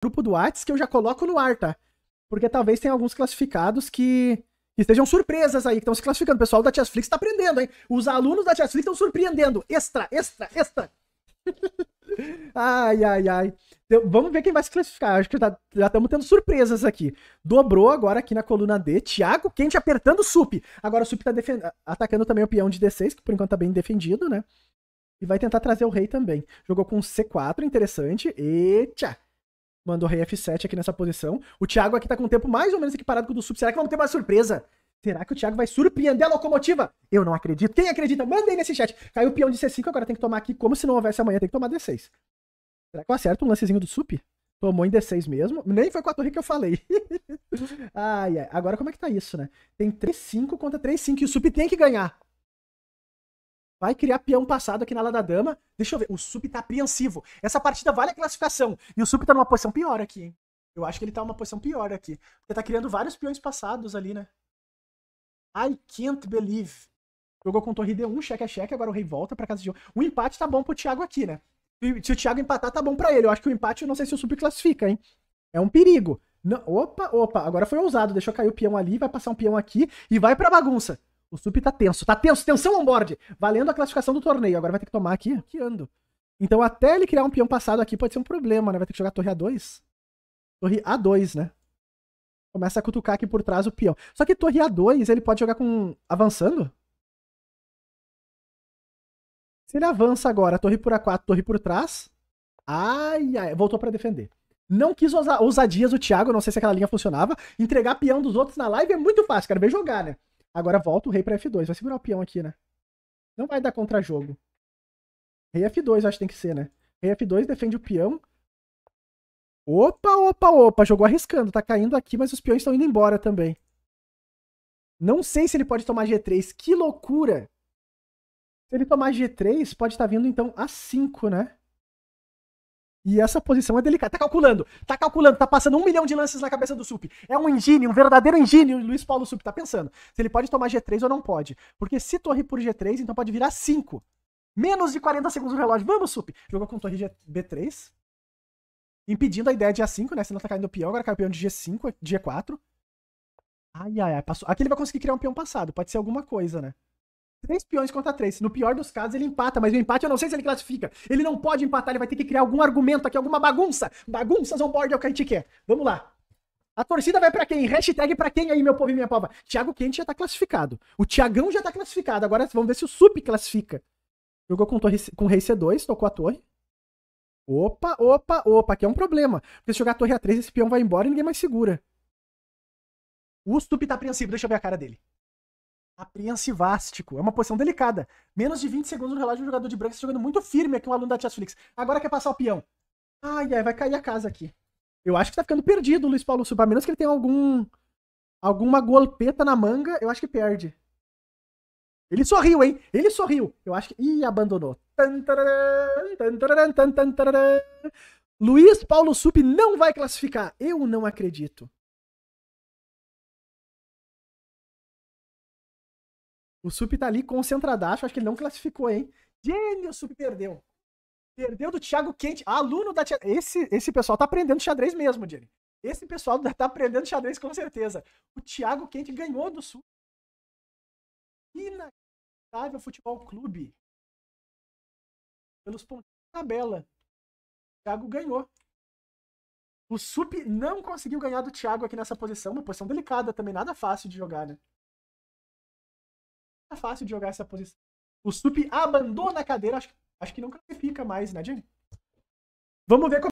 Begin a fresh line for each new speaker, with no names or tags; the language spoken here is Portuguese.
grupo do Whats que eu já coloco no ar, tá? Porque talvez tenha alguns classificados que estejam surpresas aí, que estão se classificando. O pessoal da Chessflix está aprendendo, hein? Os alunos da Chessflix estão surpreendendo. Extra, extra, extra. ai, ai, ai. Então, vamos ver quem vai se classificar. Acho que já estamos tendo surpresas aqui. Dobrou agora aqui na coluna D. Thiago Quente apertando o Sup. Agora o Sup está atacando também o peão de D6, que por enquanto está bem defendido, né? E vai tentar trazer o rei também. Jogou com C4, interessante. E tchau. Mandou rei F7 aqui nessa posição. O Thiago aqui tá com um tempo mais ou menos equiparado com o do Sub. Será que vamos ter uma surpresa? Será que o Thiago vai surpreender a locomotiva? Eu não acredito. Quem acredita? Manda aí nesse chat. Caiu o peão de C5, agora tem que tomar aqui como se não houvesse amanhã. Tem que tomar D6. Será que eu acerto um lancezinho do Sup? Tomou em D6 mesmo. Nem foi com a torre que eu falei. ai, ai. Agora como é que tá isso, né? Tem 3-5 contra 3-5 e o Sup tem que ganhar. Vai criar peão passado aqui na Lada da dama. Deixa eu ver. O Sup tá apreensivo. Essa partida vale a classificação. E o Sup tá numa posição pior aqui, hein? Eu acho que ele tá numa posição pior aqui. Porque tá criando vários peões passados ali, né? I can't believe. Jogou com torre D1, cheque a cheque, agora o rei volta pra casa de... O empate tá bom pro Thiago aqui, né? Se o Thiago empatar, tá bom pra ele. Eu acho que o empate, eu não sei se o Sup classifica, hein? É um perigo. Não, opa, opa, agora foi ousado. Deixou cair o peão ali, vai passar um peão aqui e vai pra bagunça. O SUP tá tenso. Tá tenso, tensão on-board. Valendo a classificação do torneio. Agora vai ter que tomar aqui. Bloqueando. Então até ele criar um peão passado aqui pode ser um problema, né? Vai ter que jogar torre A2. Torre A2, né? Começa a cutucar aqui por trás o peão. Só que torre A2 ele pode jogar com... Avançando? Se ele avança agora, torre por A4, torre por trás. Ai, ai, voltou para defender. Não quis ousa, ousadias o Thiago, não sei se aquela linha funcionava. Entregar peão dos outros na live é muito fácil, quero bem jogar, né? Agora volta o rei pra F2. Vai segurar o peão aqui, né? Não vai dar contra-jogo. Rei F2, acho que tem que ser, né? Rei F2 defende o peão. Opa, opa, opa. Jogou arriscando. Tá caindo aqui, mas os peões estão indo embora também. Não sei se ele pode tomar G3. Que loucura! Se ele tomar G3, pode estar tá vindo, então, A5, né? E essa posição é delicada. Tá calculando, tá calculando, tá passando um milhão de lances na cabeça do Sup. É um engine, um verdadeiro engine. O Luiz Paulo Sup tá pensando se ele pode tomar G3 ou não pode. Porque se torre por G3, então pode virar 5. Menos de 40 segundos no relógio. Vamos, Sup. Jogou com torre G B3. Impedindo a ideia de A5, né? Senão tá caindo o peão. Agora caiu o peão de G5, G4. Ai, ai, ai. Passou. Aqui ele vai conseguir criar um peão passado. Pode ser alguma coisa, né? três peões contra três. No pior dos casos, ele empata, mas o empate eu não sei se ele classifica. Ele não pode empatar, ele vai ter que criar algum argumento aqui, alguma bagunça. Bagunças on board é o que a gente quer. Vamos lá. A torcida vai para quem? Hashtag pra quem aí, meu povo e minha pova? Thiago Quente já tá classificado. O Thiagão já tá classificado. Agora vamos ver se o Sup classifica. Jogou com, torre, com rei C2, tocou a torre. Opa, opa, opa, aqui é um problema. Porque se jogar a torre A3, esse peão vai embora e ninguém mais segura. O Sup tá apreensivo, deixa eu ver a cara dele apreensivástico. É uma posição delicada. Menos de 20 segundos no relógio, um jogador de branco está jogando muito firme aqui, um aluno da Chess Flix. Agora quer passar o peão. Ai, ai, vai cair a casa aqui. Eu acho que tá ficando perdido o Luiz Paulo Silva, a menos que ele tenha algum alguma golpeta na manga, eu acho que perde. Ele sorriu, hein? Ele sorriu. Eu acho que ih, abandonou. Luiz Paulo Sup não vai
classificar. Eu não acredito.
O Sup tá ali concentradaço, acho que ele não classificou, hein? Gênio, o Sup perdeu. Perdeu do Thiago Quente, aluno da Thiago... Esse, esse pessoal tá aprendendo xadrez mesmo, Jenny. Esse pessoal tá aprendendo xadrez com certeza. O Thiago Quente ganhou do Sup.
Inacreditável Futebol Clube.
Pelos pontos da tabela. O Thiago ganhou. O Sup não conseguiu ganhar do Thiago aqui nessa posição, uma posição delicada também, nada fácil de jogar, né? é fácil de jogar essa posição. O Sup abandona a cadeira, acho,
acho que não classifica mais, né, Diego? Vamos ver como